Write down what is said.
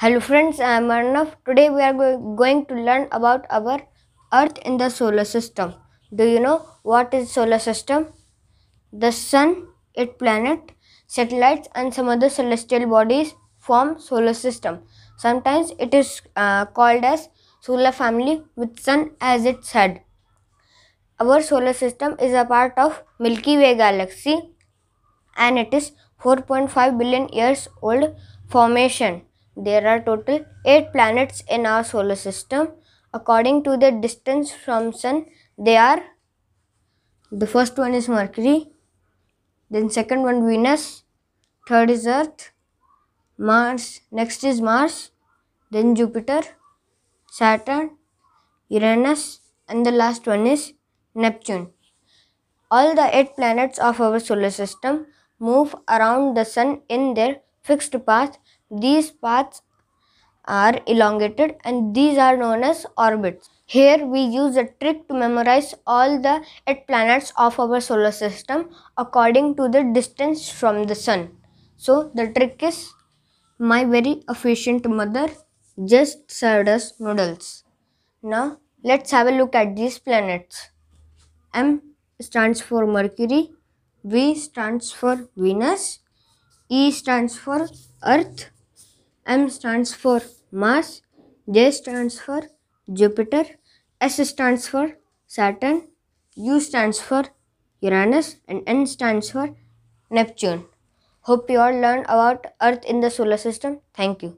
Hello friends, I am Arnav. Today we are going to learn about our Earth in the solar system. Do you know what is solar system? The sun, its planet, satellites and some other celestial bodies form solar system. Sometimes it is uh, called as solar family with sun as its head. Our solar system is a part of Milky Way galaxy and it is 4.5 billion years old formation. There are total 8 planets in our solar system. According to the distance from sun, they are the first one is Mercury, then second one Venus, third is Earth, Mars, next is Mars, then Jupiter, Saturn, Uranus, and the last one is Neptune. All the eight planets of our solar system move around the sun in their fixed path these paths are elongated and these are known as orbits. Here we use a trick to memorize all the 8 planets of our solar system according to the distance from the sun. So the trick is my very efficient mother just served us noodles. Now let's have a look at these planets. M stands for Mercury, V stands for Venus, E stands for Earth, M stands for Mars, J stands for Jupiter, S stands for Saturn, U stands for Uranus, and N stands for Neptune. Hope you all learned about Earth in the solar system. Thank you.